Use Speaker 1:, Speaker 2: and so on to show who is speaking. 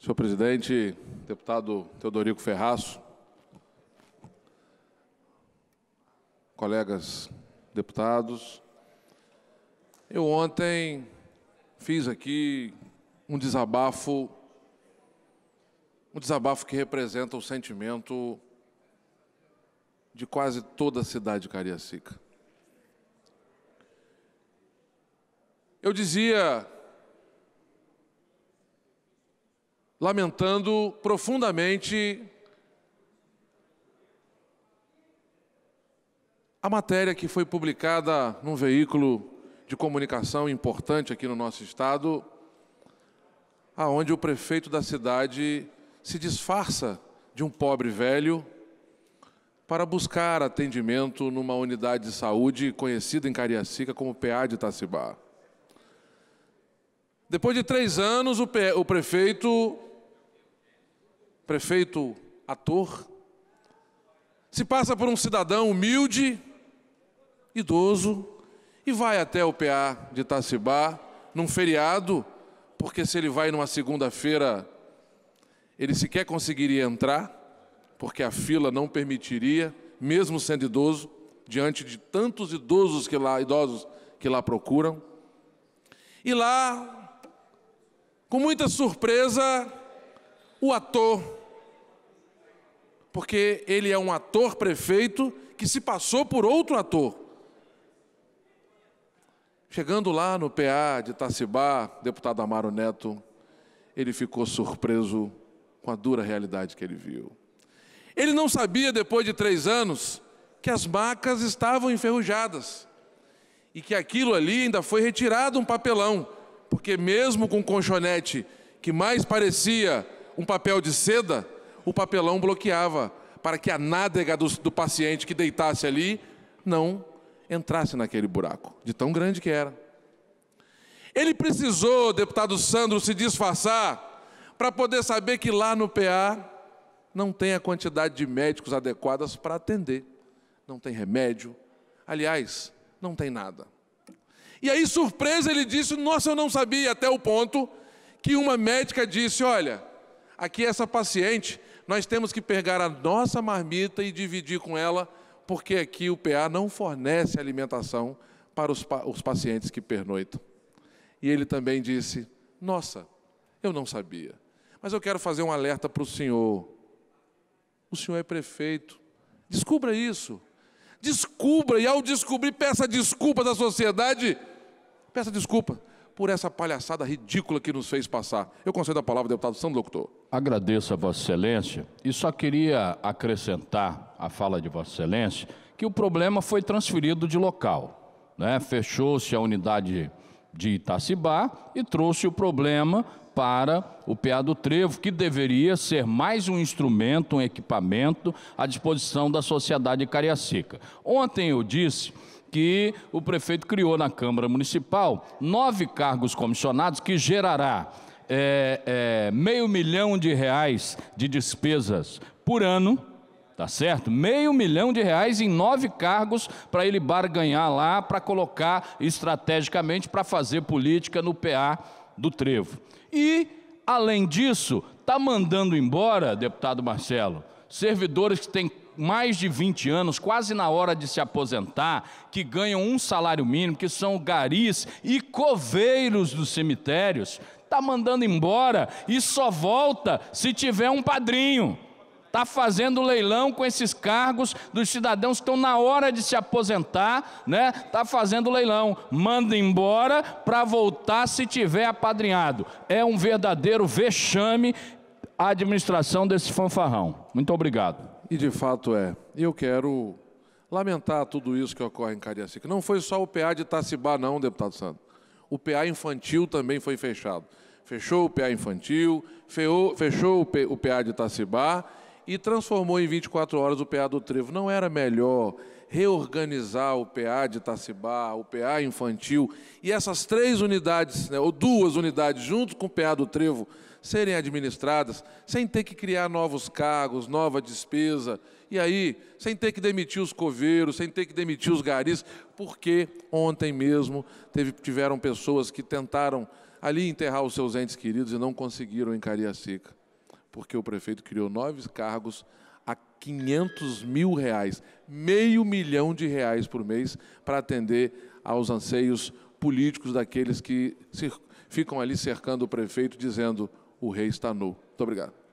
Speaker 1: Senhor presidente, deputado Teodorico Ferraço, colegas deputados, eu ontem fiz aqui um desabafo, um desabafo que representa o sentimento de quase toda a cidade de Cariacica. Eu dizia lamentando profundamente a matéria que foi publicada num veículo de comunicação importante aqui no nosso estado, aonde o prefeito da cidade se disfarça de um pobre velho para buscar atendimento numa unidade de saúde conhecida em Cariacica como PA de Itacibá. Depois de três anos, o, prefeito prefeito ator, se passa por um cidadão humilde, idoso, e vai até o PA de Itacibá num feriado, porque se ele vai numa segunda-feira, ele sequer conseguiria entrar, porque a fila não permitiria, mesmo sendo idoso, diante de tantos idosos que lá, idosos que lá procuram. E lá, com muita surpresa, o ator porque ele é um ator prefeito que se passou por outro ator. Chegando lá no PA de Itacibá, deputado Amaro Neto, ele ficou surpreso com a dura realidade que ele viu. Ele não sabia, depois de três anos, que as macas estavam enferrujadas e que aquilo ali ainda foi retirado um papelão, porque mesmo com um colchonete que mais parecia um papel de seda, o papelão bloqueava, para que a nádega do, do paciente que deitasse ali não entrasse naquele buraco, de tão grande que era. Ele precisou, deputado Sandro, se disfarçar para poder saber que lá no PA não tem a quantidade de médicos adequadas para atender. Não tem remédio. Aliás, não tem nada. E aí, surpresa, ele disse: Nossa, eu não sabia, até o ponto que uma médica disse: Olha, aqui essa paciente, nós temos que pegar a nossa marmita e dividir com ela, porque aqui o PA não fornece alimentação para os, os pacientes que pernoitam. E ele também disse: Nossa, eu não sabia, mas eu quero fazer um alerta para o senhor. O senhor é prefeito, descubra isso. Descubra, e ao descobrir, peça desculpas à sociedade. Peça desculpa por essa palhaçada ridícula que nos fez passar. Eu concedo a palavra ao
Speaker 2: deputado Sandro Locutor. Agradeço a Vossa Excelência e só queria acrescentar à fala de Vossa Excelência que o problema foi transferido de local. Né? Fechou-se a unidade de Itacibá e trouxe o problema para o PA do Trevo, que deveria ser mais um instrumento, um equipamento à disposição da sociedade cariacica. Ontem eu disse que o prefeito criou na Câmara Municipal, nove cargos comissionados que gerará é, é, meio milhão de reais de despesas por ano, tá certo? Meio milhão de reais em nove cargos para ele barganhar lá, para colocar estrategicamente para fazer política no PA do Trevo. E, além disso, tá mandando embora, deputado Marcelo, servidores que têm mais de 20 anos, quase na hora de se aposentar, que ganham um salário mínimo, que são garis e coveiros dos cemitérios, está mandando embora e só volta se tiver um padrinho. Está fazendo leilão com esses cargos dos cidadãos que estão na hora de se aposentar, né? Está fazendo leilão, manda embora para voltar se tiver apadrinhado. É um verdadeiro vexame a administração desse fanfarrão. Muito obrigado. E de fato é.
Speaker 1: E eu quero lamentar tudo isso que ocorre em Cariacica. Não foi só o PA de Itacibá, não, deputado Santos. O PA infantil também foi fechado. Fechou o PA infantil, feou, fechou o PA de Itacibá e transformou em 24 horas o PA do Trevo. Não era melhor reorganizar o PA de Itacibá, o PA infantil, e essas três unidades, né, ou duas unidades, junto com o PA do Trevo, serem administradas, sem ter que criar novos cargos, nova despesa, e aí, sem ter que demitir os coveiros, sem ter que demitir os garis, porque ontem mesmo teve, tiveram pessoas que tentaram ali enterrar os seus entes queridos e não conseguiram em Cariacica, porque o prefeito criou nove cargos a 500 mil reais, meio milhão de reais por mês, para atender aos anseios políticos daqueles que ficam ali cercando o prefeito, dizendo: o rei está nu. Muito obrigado.